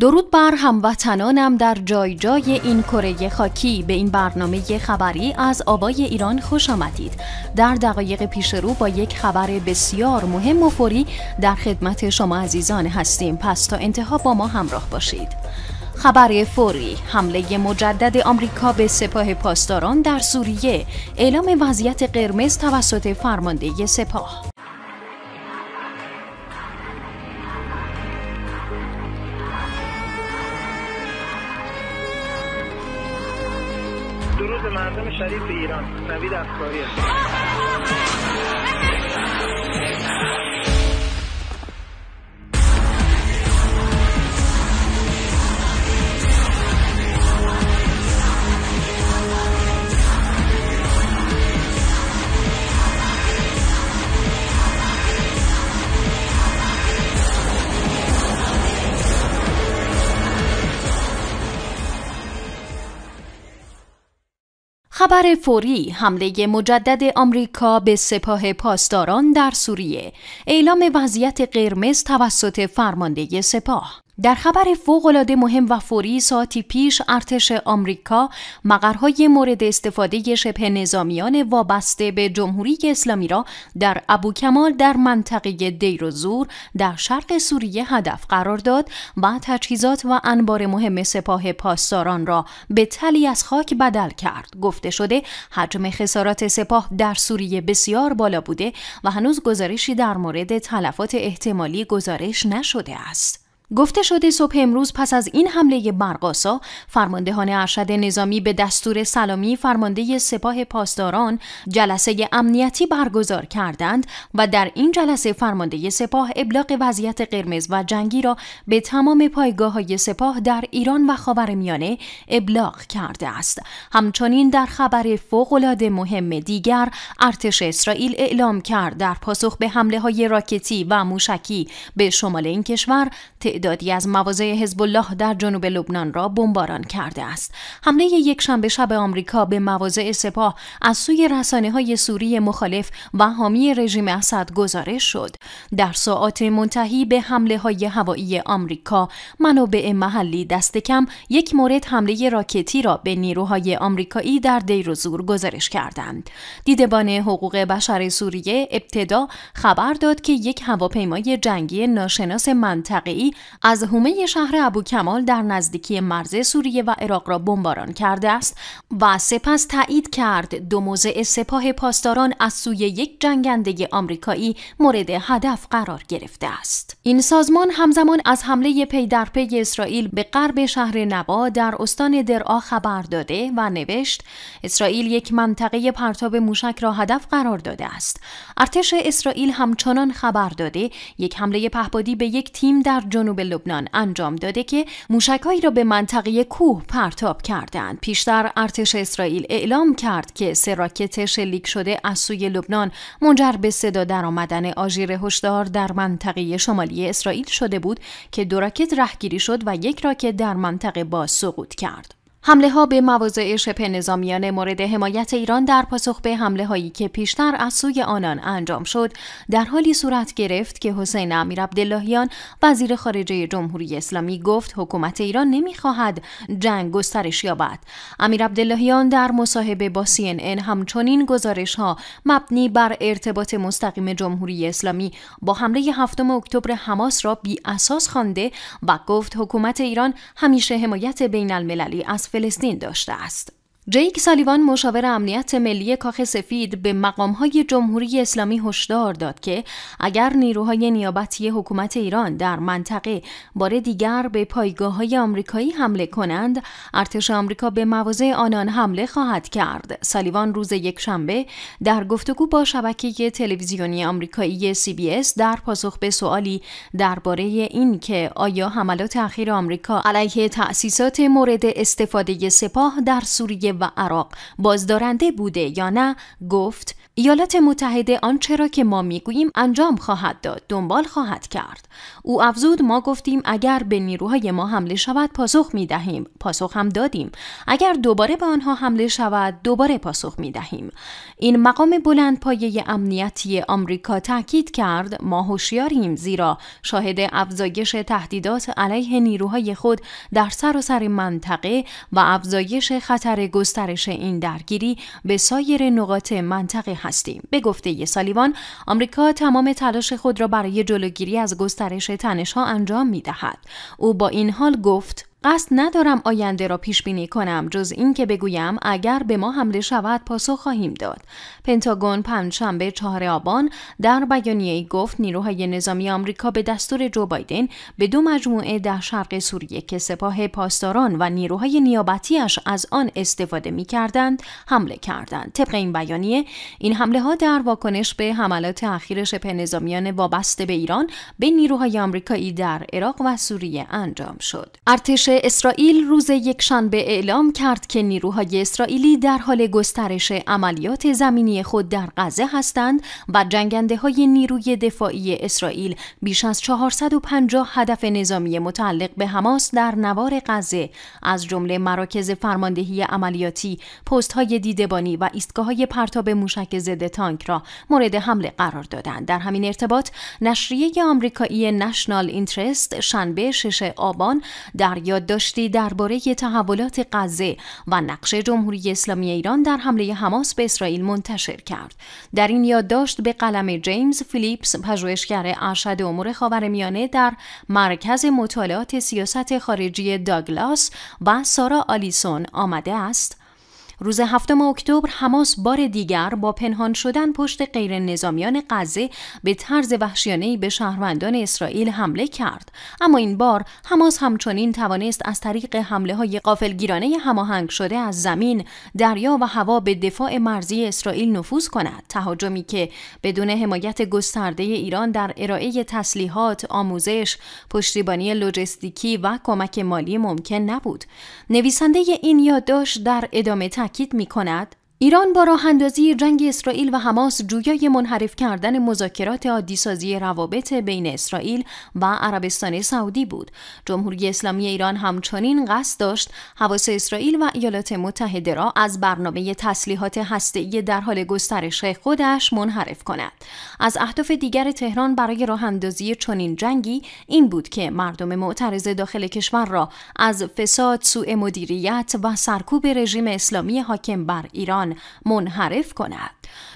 درود بر هموطنانم در جای جای این کره خاکی به این برنامه خبری از آبای ایران خوش آمدید در دقایق پیش رو با یک خبر بسیار مهم و فوری در خدمت شما عزیزان هستیم پس تا انتها با ما همراه باشید خبر فوری حمله مجدد آمریکا به سپاه پاسداران در سوریه اعلام وضعیت قرمز توسط فرمانده سپاه شریف ایران نوید افکاری است خبر فوری حمله مجدد آمریکا به سپاه پاسداران در سوریه اعلام وضعیت قرمز توسط فرمانده سپاه در خبر فوقالعاده مهم و فوری ساعتی پیش ارتش آمریکا مقرهای مورد استفاده شبه نظامیان وابسته به جمهوری اسلامی را در ابوکمال در منطقه دیر و زور در شرق سوریه هدف قرار داد و تجهیزات و انبار مهم سپاه پاسداران را به تلی از خاک بدل کرد گفته شده حجم خسارات سپاه در سوریه بسیار بالا بوده و هنوز گزارشی در مورد تلفات احتمالی گزارش نشده است گفته شده صبح امروز پس از این حمله برقاسا فرماندهان ارشد نظامی به دستور سلامی فرمانده سپاه پاسداران جلسه امنیتی برگزار کردند و در این جلسه فرمانده سپاه ابلاغ وضعیت قرمز و جنگی را به تمام پایگاه های سپاه در ایران و خاورمیانه ابلاغ کرده است همچنین در خبر فوقالعاده مهم دیگر ارتش اسرائیل اعلام کرد در پاسخ به حمله های راکتی و موشکی به شمال این کشور تعدادی از مواضع حزب الله در جنوب لبنان را بمباران کرده است. حمله یک شنبه شب آمریکا به مواضع سپاه از سوی رسانه های سوری مخالف و حامی رژیم اسد گزارش شد. در ساعات منتهی به حمله های هوایی آمریکا، منابع محلی دست کم یک مورد حمله راکتی را به نیروهای آمریکایی در دیروزور زور گزارش کردند. دیدبان حقوق بشر سوریه ابتدا خبر داد که یک هواپیمای جنگی ناشناس منطقه‌ای از حومه شهر ابو کمال در نزدیکی مرز سوریه و عراق را بمباران کرده است و سپس تایید کرد دو موضع سپاه پاسداران از سوی یک جنگنده آمریکایی مورد هدف قرار گرفته است این سازمان همزمان از حمله پی در پی اسرائیل به غرب شهر نوا در استان درعا خبر داده و نوشت اسرائیل یک منطقه پرتاب موشک را هدف قرار داده است ارتش اسرائیل همچنان خبر داده یک حمله پهپادی به یک تیم در جنوب جنوب لبنان انجام داده که موشکهایی را به منطقه کوه پرتاب کردند. پیشتر ارتش اسرائیل اعلام کرد که سه راکت شلیک شده از سوی لبنان منجر به صدا آمدن آژیر هشدار در منطقه شمالی اسرائیل شده بود که دو راکت رهگیری شد و یک راکت در منطقه باز سقوط کرد. حمله ها به مواضع شبه نظامیان مورد حمایت ایران در پاسخ به حمله هایی که پیشتر از سوی آنان انجام شد در حالی صورت گرفت که حسین امیر عبداللهیان وزیر خارجه جمهوری اسلامی گفت حکومت ایران نمیخواهد جنگ گسترش یابد امیر عبداللهیان در مصاحبه با این همچنین گزارش ها مبنی بر ارتباط مستقیم جمهوری اسلامی با حمله هفتم اکتبر حماس را بی اساس خوانده و گفت حکومت ایران همیشه حمایت بین المللی از فلسطین داشته است. جیک سالیوان مشاور امنیت ملی کاخ سفید به مقامهای جمهوری اسلامی هشدار داد که اگر نیروهای نیابتی حکومت ایران در منطقه بار دیگر به پایگاه های آمریکایی حمله کنند ارتش آمریکا به مواضع آنان حمله خواهد کرد سالیوان روز یکشنبه در گفتگو با شبکه تلویزیونی آمریکایی CBS در پاسخ به سوالی درباره این که آیا حملات اخیر آمریکا علیه تأسیسات مورد استفاده سپاه در سوریه و عراق بازدارنده بوده یا نه گفت ایالات متحده آنچه را که ما میگوییم انجام خواهد داد دنبال خواهد کرد او افزود ما گفتیم اگر به نیروهای ما حمله شود پاسخ می دهیم پاسخ هم دادیم اگر دوباره به آنها حمله شود دوباره پاسخ می دهیم این مقام بلند پایه امنیتی آمریکا تاکید کرد ما هوشیاریم زیرا شاهد افزایش تهدیدات علیه نیروهای خود در سراسر سر منطقه و افزایش خطر گسترش این درگیری به سایر نقاط منطقه هستیم به گفته سالیوان آمریکا تمام تلاش خود را برای جلوگیری از گسترش ها انجام می دهد. او با این حال گفت قصد ندارم آینده را پیش بینی کنم جز اینکه بگویم اگر به ما حمله شود پاسخ خواهیم داد پنتاگون پنجشنبه چهار آبان در بیانیه گفت نیروهای نظامی آمریکا به دستور جو بایدن به دو مجموعه در شرق سوریه که سپاه پاسداران و نیروهای نیابتیش از آن استفاده می کردند حمله کردند طبق این بیانیه این حمله ها در واکنش به حملات اخیر شبه نظامیان وابسته به ایران به نیروهای آمریکایی در عراق و سوریه انجام شد ارتش اسرائیل روز یکشنبه اعلام کرد که نیروهای اسرائیلی در حال گسترش عملیات زمینی خود در غزه هستند و جنگنده های نیروی دفاعی اسرائیل بیش از 450 هدف نظامی متعلق به حماس در نوار غزه از جمله مراکز فرماندهی عملیاتی، پست های دیدبانی و ایستگاه های پرتاب موشک ضد تانک را مورد حمله قرار دادند. در همین ارتباط نشریه آمریکایی نشنال اینترست شنبه 6 آبان در یادداشتی داشتی درباره تحولات غزه و نقش جمهوری اسلامی ایران در حمله حماس به اسرائیل منتشر کرد. در این یادداشت به قلم جیمز فیلیپس پژوهشگر ارشد امور میانه در مرکز مطالعات سیاست خارجی داگلاس و سارا آلیسون آمده است روز هفتم اکتبر حماس بار دیگر با پنهان شدن پشت غیر نظامیان غزه به طرز وحشیانه به شهروندان اسرائیل حمله کرد اما این بار حماس همچنین توانست از طریق حمله های قافلگیرانه هماهنگ شده از زمین دریا و هوا به دفاع مرزی اسرائیل نفوذ کند تهاجمی که بدون حمایت گسترده ایران در ارائه تسلیحات آموزش پشتیبانی لوجستیکی و کمک مالی ممکن نبود نویسنده این یادداشت در ادامه تاکید می کند ایران با راه اندازی جنگ اسرائیل و حماس جویای منحرف کردن مذاکرات عادیسازی روابط بین اسرائیل و عربستان سعودی بود. جمهوری اسلامی ایران همچنین قصد داشت حواس اسرائیل و ایالات متحده را از برنامه تسلیحات هسته‌ای در حال گسترش خودش منحرف کند. از اهداف دیگر تهران برای راه اندازی چنین جنگی این بود که مردم معترض داخل کشور را از فساد، سوء مدیریت و سرکوب رژیم اسلامی حاکم بر ایران منحرف کند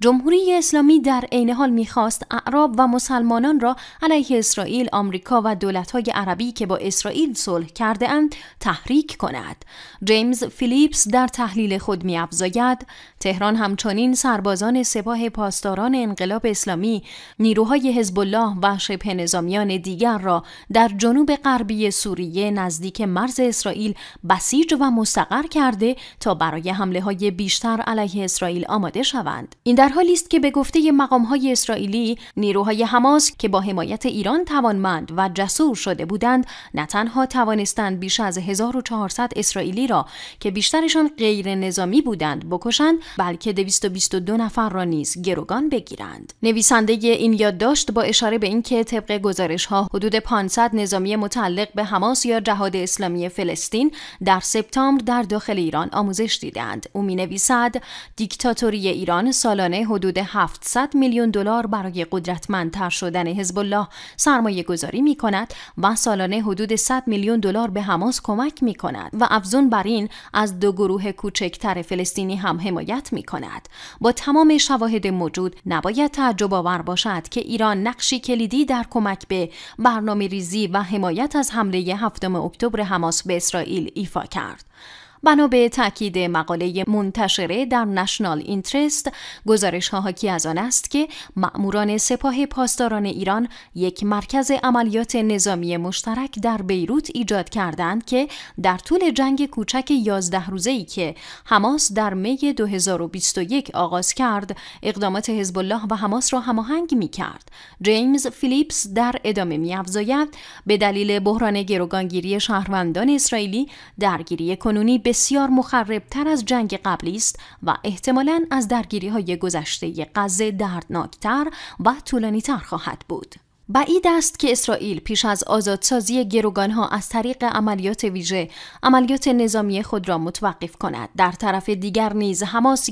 جمهوری اسلامی در عین حال میخواست اعراب و مسلمانان را علیه اسرائیل آمریکا و دولتهای عربی که با اسرائیل صلح کرده اند تحریک کند جیمز فیلیپس در تحلیل خود میافزاید تهران همچنین سربازان سپاه پاسداران انقلاب اسلامی نیروهای حزب الله و شبه نظامیان دیگر را در جنوب غربی سوریه نزدیک مرز اسرائیل بسیج و مستقر کرده تا برای حمله های بیشتر علیه اسرائیل آماده شوند این در حالی است که به گفته های اسرائیلی نیروهای حماس که با حمایت ایران توانمند و جسور شده بودند نه تنها توانستند بیش از 1400 اسرائیلی را که بیشترشان غیر نظامی بودند بکشند بلکه 222 نفر را نیز گروگان بگیرند نویسنده این یادداشت با اشاره به اینکه طبق گزارش ها حدود 500 نظامی متعلق به حماس یا جهاد اسلامی فلسطین در سپتامبر در داخل ایران آموزش دیدند او می نویسد دیکتاتوری ایران سالانه حدود 700 میلیون دلار برای قدرتمندتر شدن حزب الله سرمایه گذاری می کند و سالانه حدود 100 میلیون دلار به حماس کمک می کند و افزون بر این از دو گروه کوچکتر فلسطینی هم حمایت می کند. با تمام شواهد موجود نباید تعجب آور باشد که ایران نقشی کلیدی در کمک به برنامه ریزی و حمایت از حمله 7 اکتبر حماس به اسرائیل ایفا کرد. بنا به تاکید مقاله منتشره در نشنال اینترست گزارش ها حاکی از آن است که مأموران سپاه پاسداران ایران یک مرکز عملیات نظامی مشترک در بیروت ایجاد کردند که در طول جنگ کوچک 11 روزه ای که حماس در می 2021 آغاز کرد اقدامات حزب الله و حماس را هماهنگ می کرد جیمز فیلیپس در ادامه می افزاید به دلیل بحران گروگانگیری شهروندان اسرائیلی درگیری کنونی بسیار مخربتر از جنگ قبلی است و احتمالا از درگیری های گذشته غزه دردناکتر و طولانیتر خواهد بود. بعید است که اسرائیل پیش از آزادسازی ها از طریق عملیات ویژه عملیات نظامی خود را متوقف کند در طرف دیگر نیز حماس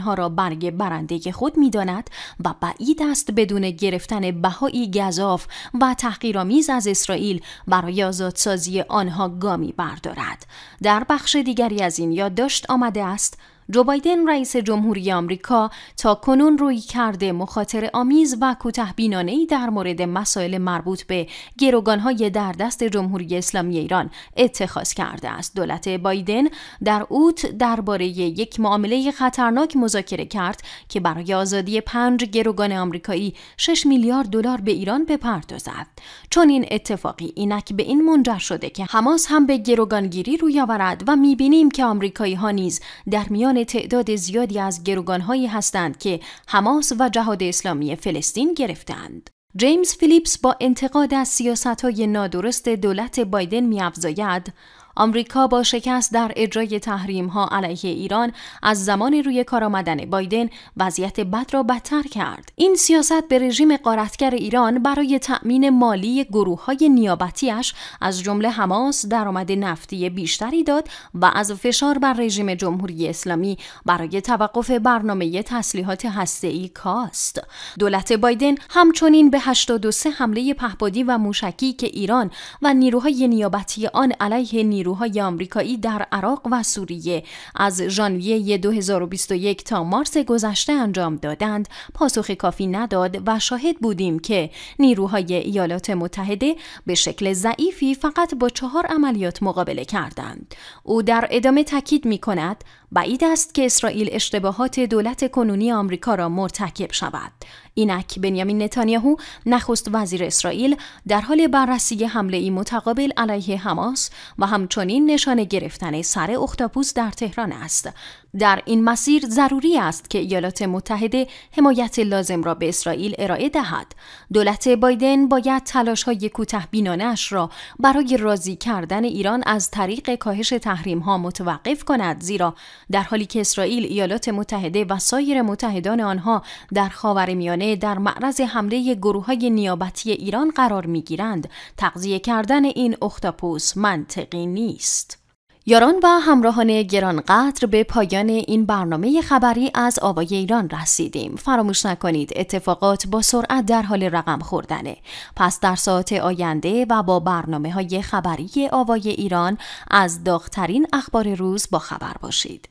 ها را برگ برنده خود میداند و بعید است بدون گرفتن بهایی گذاف و تحقیرآمیز از اسرائیل برای آزادسازی آنها گامی بردارد در بخش دیگری از این یادداشت آمده است جو بایدن رئیس جمهوری آمریکا تا کنون روی کرده مخاطر آمیز و کوته ای در مورد مسائل مربوط به گروگانهای در دست جمهوری اسلامی ایران اتخاذ کرده است. دولت بایدن در اوت درباره یک معامله خطرناک مذاکره کرد که برای آزادی پنج گروگان آمریکایی 6 میلیارد دلار به ایران بپردازد. چون این اتفاقی اینک به این منجر شده که حماس هم به گروگانگیری روی آورد و میبینیم که آمریکایی ها نیز در میان تعداد زیادی از گروگانهایی هستند که حماس و جهاد اسلامی فلسطین گرفتند. جیمز فیلیپس با انتقاد از سیاست های نادرست دولت بایدن میافزاید آمریکا با شکست در اجرای تحریم ها علیه ایران از زمان روی کار آمدن بایدن وضعیت بد را بدتر کرد این سیاست به رژیم قارتگر ایران برای تأمین مالی گروه های نیابتیش از جمله حماس درآمد نفتی بیشتری داد و از فشار بر رژیم جمهوری اسلامی برای توقف برنامه تسلیحات ای کاست دولت بایدن همچنین به 82 حمله پهبادی و موشکی که ایران و نیروهای نیابتی آن علیه نیرو نیروهای آمریکایی در عراق و سوریه از ژانویه 2021 تا مارس گذشته انجام دادند پاسخ کافی نداد و شاهد بودیم که نیروهای ایالات متحده به شکل ضعیفی فقط با چهار عملیات مقابله کردند او در ادامه تاکید می کند بعید است که اسرائیل اشتباهات دولت کنونی آمریکا را مرتکب شود. اینک بنیامین نتانیاهو نخست وزیر اسرائیل در حال بررسی حمله ای متقابل علیه حماس و همچنین نشانه گرفتن سر اختاپوس در تهران است. در این مسیر ضروری است که ایالات متحده حمایت لازم را به اسرائیل ارائه دهد. دولت بایدن باید تلاش های کوتاه بینانش را برای راضی کردن ایران از طریق کاهش تحریم ها متوقف کند زیرا در حالی که اسرائیل، ایالات متحده و سایر متحدان آنها در خاورمیانه در معرض حمله گروه های نیابتی ایران قرار می گیرند، تغذیه کردن این اختاپوس منطقی نیست. یاران و همراهان گرانقدر به پایان این برنامه خبری از آوای ایران رسیدیم. فراموش نکنید اتفاقات با سرعت در حال رقم خوردنه. پس در ساعت آینده و با برنامه های خبری آوای ایران از داغترین اخبار روز با خبر باشید.